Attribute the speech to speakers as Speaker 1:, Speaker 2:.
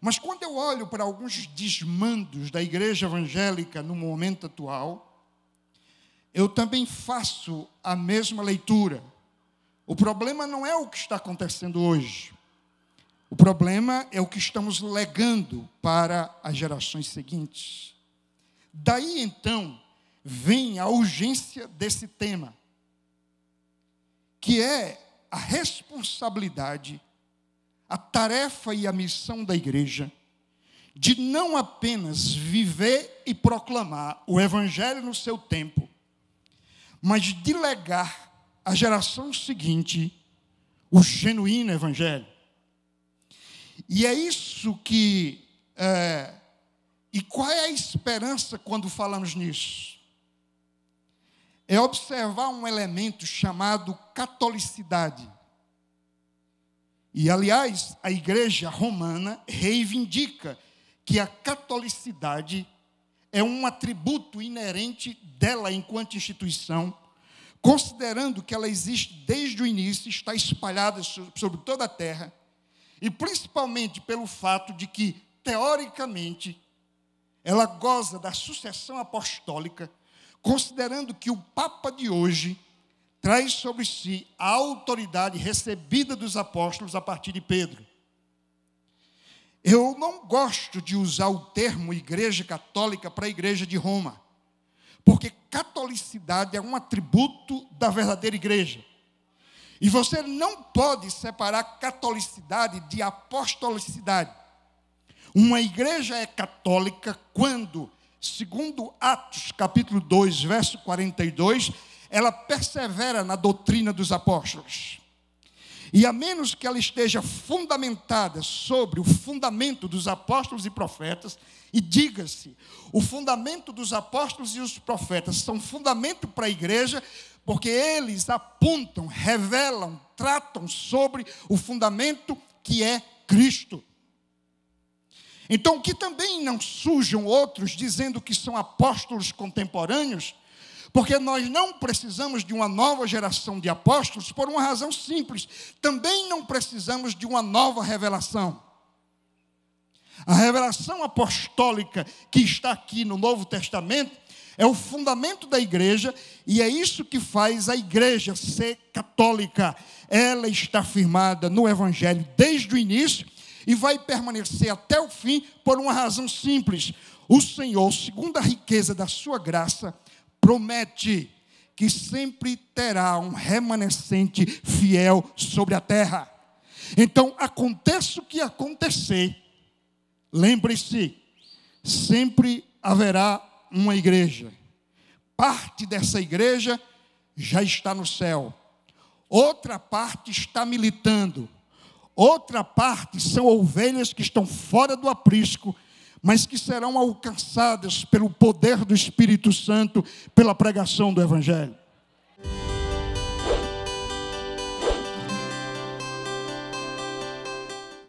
Speaker 1: Mas quando eu olho para alguns desmandos da igreja evangélica no momento atual, eu também faço a mesma leitura. O problema não é o que está acontecendo hoje. O problema é o que estamos legando para as gerações seguintes. Daí então vem a urgência desse tema, que é a responsabilidade a tarefa e a missão da igreja de não apenas viver e proclamar o Evangelho no seu tempo, mas de legar à geração seguinte o genuíno Evangelho. E é isso que. É, e qual é a esperança quando falamos nisso? É observar um elemento chamado catolicidade e, aliás, a Igreja Romana reivindica que a catolicidade é um atributo inerente dela enquanto instituição, considerando que ela existe desde o início, está espalhada sobre toda a terra, e principalmente pelo fato de que, teoricamente, ela goza da sucessão apostólica, considerando que o Papa de hoje traz sobre si a autoridade recebida dos apóstolos a partir de Pedro. Eu não gosto de usar o termo Igreja Católica para a Igreja de Roma, porque catolicidade é um atributo da verdadeira igreja. E você não pode separar catolicidade de apostolicidade. Uma igreja é católica quando, segundo Atos capítulo 2, verso 42, ela persevera na doutrina dos apóstolos. E a menos que ela esteja fundamentada sobre o fundamento dos apóstolos e profetas, e diga-se, o fundamento dos apóstolos e os profetas são fundamento para a igreja, porque eles apontam, revelam, tratam sobre o fundamento que é Cristo. Então, que também não surjam outros dizendo que são apóstolos contemporâneos, porque nós não precisamos de uma nova geração de apóstolos por uma razão simples. Também não precisamos de uma nova revelação. A revelação apostólica que está aqui no Novo Testamento é o fundamento da igreja e é isso que faz a igreja ser católica. Ela está firmada no Evangelho desde o início e vai permanecer até o fim por uma razão simples: o Senhor, segundo a riqueza da sua graça, promete que sempre terá um remanescente fiel sobre a terra. Então, aconteça o que acontecer, lembre-se, sempre haverá uma igreja. Parte dessa igreja já está no céu, outra parte está militando, outra parte são ovelhas que estão fora do aprisco mas que serão alcançadas pelo poder do Espírito Santo pela pregação do Evangelho.